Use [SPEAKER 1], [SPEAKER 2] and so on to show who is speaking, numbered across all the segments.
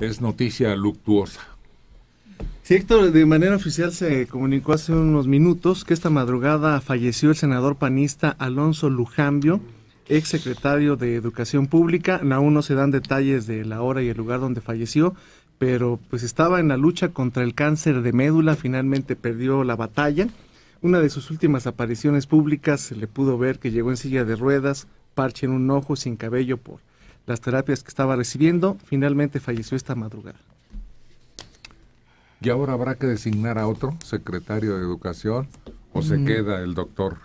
[SPEAKER 1] es noticia luctuosa. Sí, Héctor, de manera oficial se comunicó hace unos minutos que esta madrugada falleció el senador panista Alonso Lujambio, ex secretario de Educación Pública. Aún no se dan detalles de la hora y el lugar donde falleció, pero pues estaba en la lucha contra el cáncer de médula, finalmente perdió la batalla. Una de sus últimas apariciones públicas se le pudo ver que llegó en silla de ruedas, parche en un ojo, sin cabello por las terapias que estaba recibiendo. Finalmente
[SPEAKER 2] falleció esta madrugada.
[SPEAKER 1] ¿Y ahora habrá que designar a otro secretario de educación o se mm. queda el doctor?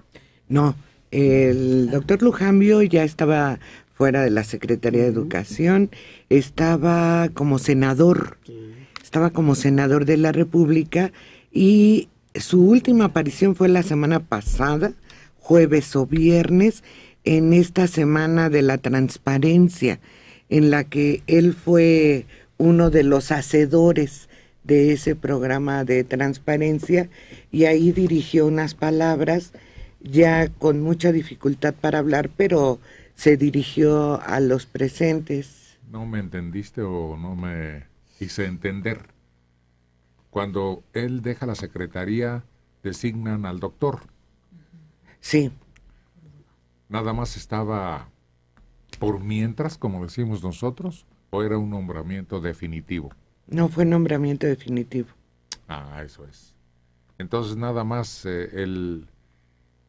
[SPEAKER 2] No, el doctor Lujambio ya estaba fuera de la Secretaría de Educación, estaba como senador, estaba como senador de la República y su última aparición fue la semana pasada, jueves o viernes, en esta semana de la transparencia, en la que él fue uno de los hacedores de ese programa de transparencia y ahí dirigió unas palabras ya con mucha dificultad para hablar, pero se dirigió a los presentes.
[SPEAKER 1] No me entendiste o no me hice entender. Cuando él deja la secretaría, designan al doctor. Sí nada más estaba por mientras, como decimos nosotros, o era un nombramiento definitivo?
[SPEAKER 2] No fue nombramiento definitivo. Ah, eso es.
[SPEAKER 1] Entonces nada más eh, el,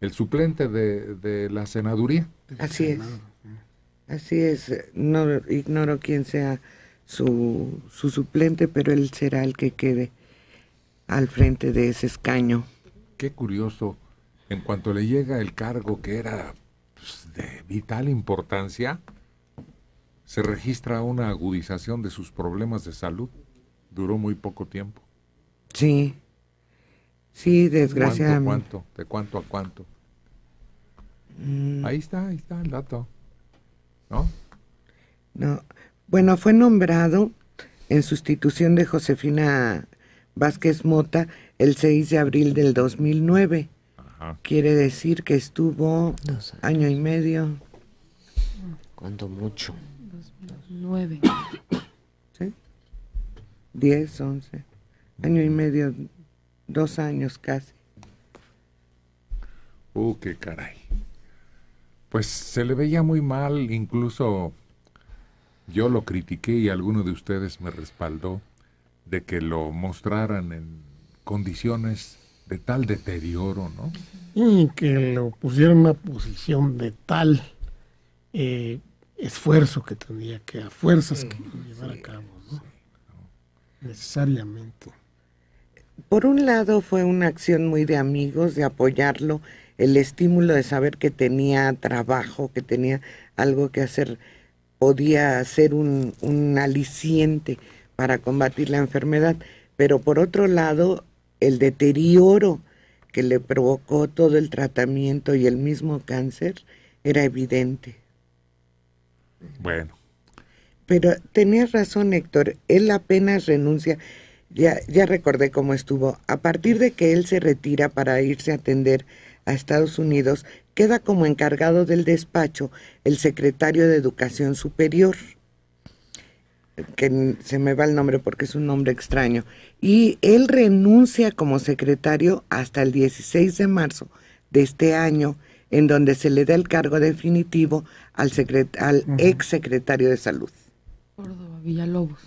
[SPEAKER 1] el, suplente de, de la senaduría.
[SPEAKER 2] Así es. Así es. No, ignoro quién sea su, su suplente, pero él será el que quede al frente de ese
[SPEAKER 1] escaño. Qué curioso. En cuanto le llega el cargo que era de vital importancia, se registra una agudización de sus problemas de salud. Duró muy poco tiempo.
[SPEAKER 2] Sí, sí, desgraciadamente. ¿Cuánto,
[SPEAKER 1] ¿De cuánto a cuánto? Mm. Ahí está, ahí está el dato.
[SPEAKER 2] ¿No? No. Bueno, fue nombrado en sustitución de Josefina Vázquez Mota el 6 de abril del 2009 Quiere decir que estuvo año y medio. ¿Cuánto mucho? Nueve. ¿Sí? once. once, Año y medio, dos años casi.
[SPEAKER 1] Uh, qué caray. Pues se le veía muy mal, incluso yo lo critiqué y alguno de ustedes me respaldó de que lo mostraran en condiciones de tal deterioro, ¿no? Y que lo pusiera en una posición de tal
[SPEAKER 2] eh, esfuerzo que tenía que, a fuerzas que llevar a cabo, ¿no? Necesariamente. Por un lado fue una acción muy de amigos, de apoyarlo, el estímulo de saber que tenía trabajo, que tenía algo que hacer, podía ser un aliciente para combatir la enfermedad, pero por otro lado el deterioro que le provocó todo el tratamiento y el mismo cáncer era evidente. Bueno. Pero tenías razón, Héctor, él apenas renuncia, ya, ya recordé cómo estuvo, a partir de que él se retira para irse a atender a Estados Unidos, queda como encargado del despacho el secretario de Educación Superior que se me va el nombre porque es un nombre extraño, y él renuncia como secretario hasta el 16 de marzo de este año, en donde se le da el cargo definitivo al, secret al ex secretario de salud. Córdoba, Villalobos.